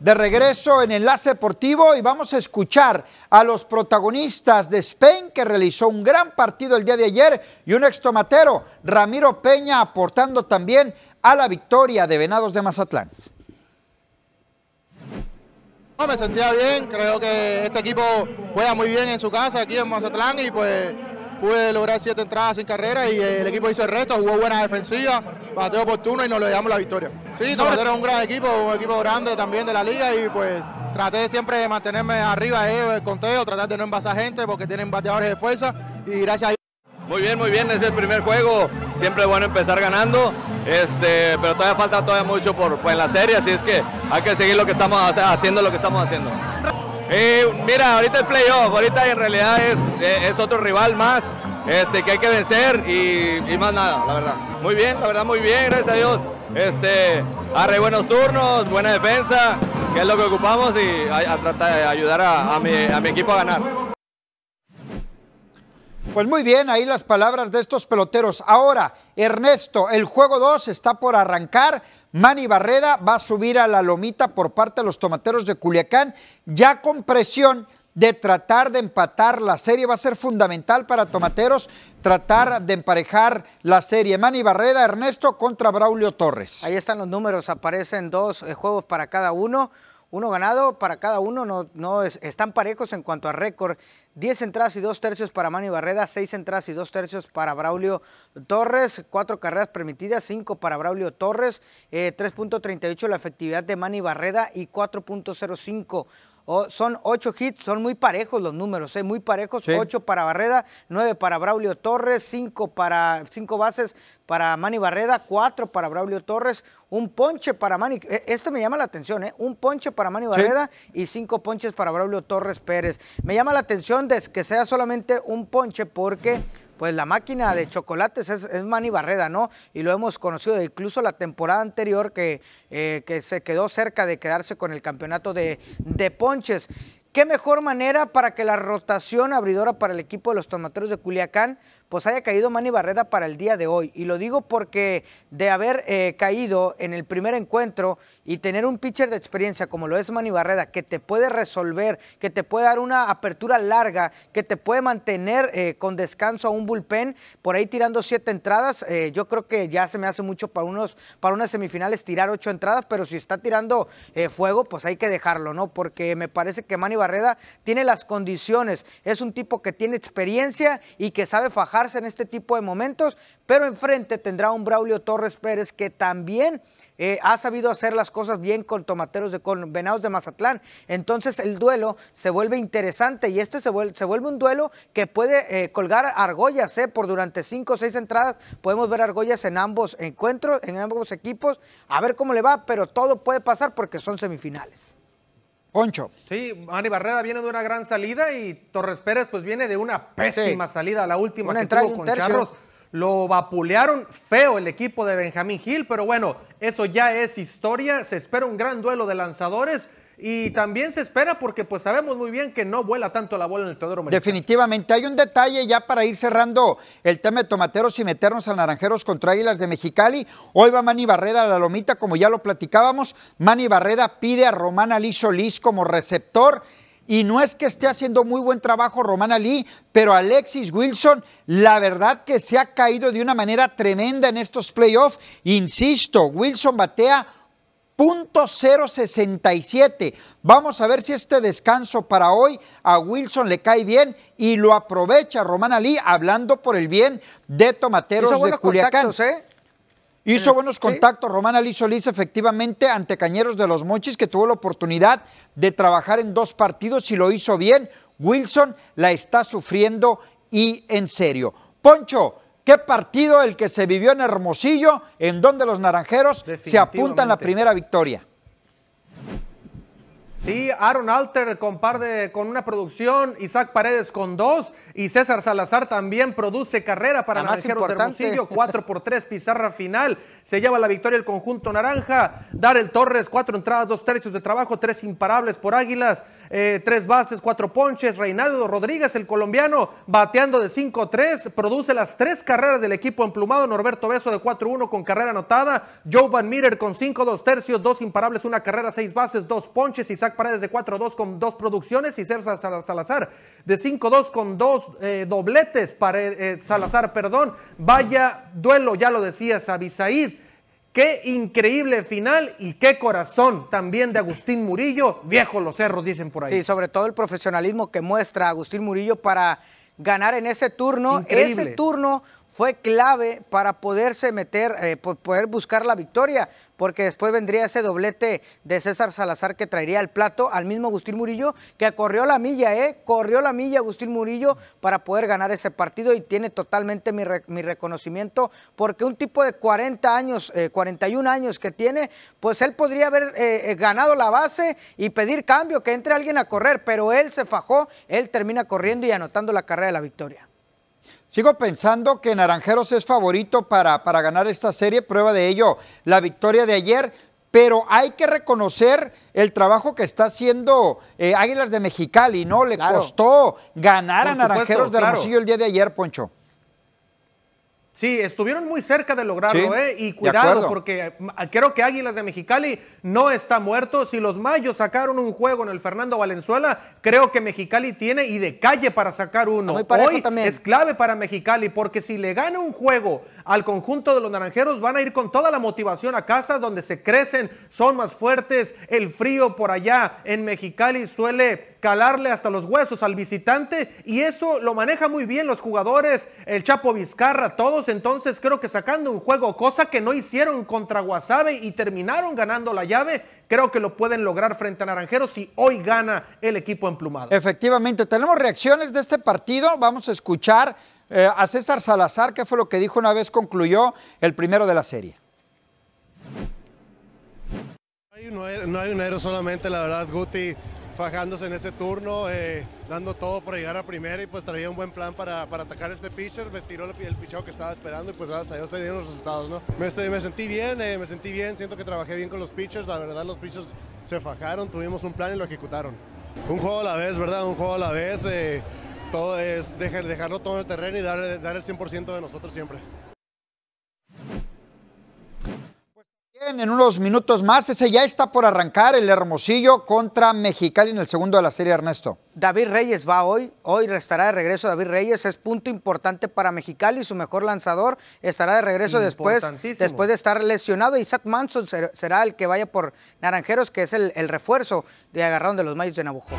de regreso en Enlace Deportivo y vamos a escuchar a los protagonistas de Spain que realizó un gran partido el día de ayer y un extomatero, Ramiro Peña, aportando también a la victoria de Venados de Mazatlán. No, me sentía bien, creo que este equipo juega muy bien en su casa aquí en Mazatlán y pues pude lograr siete entradas sin carrera y el equipo hizo el resto, jugó buena defensiva, bateo oportuno y nos le damos la victoria. Sí, este es un gran equipo, un equipo grande también de la liga y pues traté siempre de mantenerme arriba el conteo, tratar de no envasar gente porque tienen bateadores de fuerza y gracias a muy bien, muy bien, es el primer juego, siempre es bueno empezar ganando, este, pero todavía falta todavía mucho por, pues, en la serie, así es que hay que seguir lo que estamos haciendo, lo que estamos haciendo. Eh, mira, ahorita el playoff, ahorita en realidad es, eh, es otro rival más, este, que hay que vencer y, más nada, la verdad. Muy bien, la verdad muy bien, gracias a Dios. Este, arre buenos turnos, buena defensa, que es lo que ocupamos y a, tratar de ayudar a, mi, equipo a ganar. Pues muy bien, ahí las palabras de estos peloteros. Ahora, Ernesto, el juego 2 está por arrancar. Manny Barreda va a subir a la lomita por parte de los tomateros de Culiacán, ya con presión de tratar de empatar la serie. Va a ser fundamental para Tomateros tratar de emparejar la serie. Manny Barreda, Ernesto contra Braulio Torres. Ahí están los números, aparecen dos eh, juegos para cada uno. Uno ganado para cada uno, no, no están parejos en cuanto a récord. diez entradas y dos tercios para Manny Barreda, seis entradas y dos tercios para Braulio Torres, cuatro carreras permitidas, cinco para Braulio Torres, 3.38 eh, la efectividad de Manny Barreda y 4.05 Oh, son ocho hits, son muy parejos los números, es ¿eh? muy parejos. Ocho para Barreda, nueve para Braulio Torres, cinco, para, cinco bases para Manny Barreda, cuatro para Braulio Torres, un ponche para Manny. E, esto me llama la atención, ¿eh? Un ponche para Manny Barreda y cinco ponches para Braulio Torres Pérez. Me llama la atención de que sea solamente un ponche porque pues la máquina de chocolates es, es Manny Barreda, ¿no? Y lo hemos conocido incluso la temporada anterior que, eh, que se quedó cerca de quedarse con el campeonato de, de ponches qué mejor manera para que la rotación abridora para el equipo de los tomateros de Culiacán pues haya caído Manny Barreda para el día de hoy. Y lo digo porque de haber eh, caído en el primer encuentro y tener un pitcher de experiencia como lo es Manny Barreda, que te puede resolver, que te puede dar una apertura larga, que te puede mantener eh, con descanso a un bullpen, por ahí tirando siete entradas, eh, yo creo que ya se me hace mucho para, unos, para unas semifinales tirar ocho entradas, pero si está tirando fuego, pues hay que dejarlo, ¿no? Porque me parece que Manny tiene las condiciones, es un tipo que tiene experiencia y que sabe fajarse en este tipo de momentos, pero enfrente tendrá un Braulio Torres Pérez que también eh, ha sabido hacer las cosas bien con tomateros de con venados de Mazatlán. Entonces el duelo se vuelve interesante y este se vuelve, un duelo que puede eh, colgar argollas eh, por durante cinco o seis entradas. Podemos ver argollas en ambos encuentros, en ambos equipos, a ver cómo le va, pero todo puede pasar porque son semifinales. Sí, Manny Barrera viene de una gran salida y Torres Pérez pues viene de una pésima salida, la última que tuvo con Charros. Lo vapulearon feo el equipo de Benjamín Gil, pero bueno, eso ya es historia. Se espera un gran duelo de lanzadores y también se espera porque pues sabemos muy bien que no vuela tanto la bola en el Teodoro Definitivamente. Hay un detalle ya para ir cerrando el tema de tomateros y meternos al Naranjeros contra Águilas de Mexicali. Hoy va Manny Barreda a la lomita, como ya lo platicábamos. Manny Barreda pide a Román Ali Solís como receptor. Y no es que esté haciendo muy buen trabajo Román Ali, pero Alexis Wilson, la verdad que se ha caído de una manera tremenda en estos playoffs. Insisto, Wilson batea 0.067. Vamos a ver si este descanso para hoy a Wilson le cae bien y lo aprovecha Román Lee hablando por el bien de Tomateros Hizo de Culiacán. ¿eh? Hizo mm, buenos contactos Romana Román Ali Solís efectivamente ante Cañeros de los Mochis que tuvo la oportunidad de trabajar en dos partidos y lo hizo bien. Wilson la está sufriendo y en serio. Poncho, Qué partido el que se vivió en Hermosillo, en donde los naranjeros se apuntan la primera victoria. Sí, Aaron Alter de con una producción, Isaac Paredes con dos y César Salazar también produce carrera para Naranjeros Hermosillo, 4 por tres, pizarra final, se lleva la victoria el conjunto naranja, Darel Torres, cuatro entradas, dos tercios de trabajo, tres imparables por Águilas, eh, tres bases, cuatro ponches, Reinaldo Rodríguez, el colombiano, bateando de 5 tres, produce las tres carreras del equipo emplumado, Norberto Beso de 4-1 con carrera anotada, Joe Van Meter con cinco, dos tercios, dos imparables, una carrera, seis bases, dos ponches, Isaac Paredes de 4-2 con dos producciones y César Salazar de 5-2 con dos eh, dobletes. para eh, Salazar, perdón. Vaya duelo, ya lo decías, Abisaid. Qué increíble final y qué corazón también de Agustín Murillo. Viejos los cerros, dicen por ahí. Sí, sobre todo el profesionalismo que muestra Agustín Murillo para ganar en ese turno. Ese turno fue clave para poderse meter, eh, poder buscar la victoria, porque después vendría ese doblete de César Salazar que traería el plato al mismo Agustín Murillo, que corrió la milla, ¿eh? Corrió la milla Agustín Murillo para poder ganar ese partido y tiene totalmente mi, reconocimiento, porque un tipo de 40 años, 41 eh, años que tiene, pues él podría haber eh, ganado la base y pedir cambio, que entre alguien a correr, pero él se fajó, él termina corriendo y anotando la carrera de la victoria. Sigo pensando que Naranjeros es favorito para, para ganar esta serie, prueba de ello la victoria de ayer, pero hay que reconocer el trabajo que está haciendo eh, Águilas de Mexicali, ¿no? Le costó ganar a Naranjeros de Hermosillo el día de ayer, Poncho. Sí, estuvieron muy cerca de lograrlo, ¿eh? Y cuidado, porque mm, creo que Águilas de Mexicali no está muerto. Si los Mayos sacaron un juego en el Fernando Valenzuela, creo que Mexicali tiene y de calle para sacar uno. Hoy es clave para Mexicali, porque si le gana un juego al conjunto de los naranjeros, van a ir con toda la motivación a casa, donde se crecen, son más fuertes, el frío por allá en Mexicali suele calarle hasta los huesos al visitante y eso lo maneja muy bien los jugadores, el Chapo Vizcarra, todos entonces creo que sacando un juego, cosa que no hicieron contra Guasave y terminaron ganando la llave, creo que lo pueden lograr frente a Naranjeros si hoy gana el equipo emplumado. Efectivamente, tenemos reacciones de este partido, vamos a escuchar eh, a César Salazar, que fue lo que dijo una vez concluyó el primero de la serie. No hay, no hay un aero solamente, la verdad, Guti fajándose en ese turno, eh, dando todo para llegar a primera y pues traía un buen plan para, para atacar este pitcher, me tiró el, pichado que estaba esperando y pues gracias a se dieron los resultados, Me, sentí bien, eh, me sentí bien, siento que trabajé bien con los pitchers, la verdad los pitchers se fajaron, tuvimos un plan y lo ejecutaron. Un juego a la vez, ¿verdad? Un juego a la vez, eh, todo es dejarlo todo en el terreno y dar el 100% de nosotros siempre. en unos minutos más. Ese ya está por arrancar el Hermosillo contra Mexicali en el segundo de la serie, Ernesto. David Reyes va hoy. Hoy restará de regreso David Reyes. Es punto importante para Mexicali. Su mejor lanzador estará de regreso después, después de estar lesionado. Isaac Manson será el que vaya por Naranjeros, que es el, refuerzo de agarrón de los Mayos de Nabujo.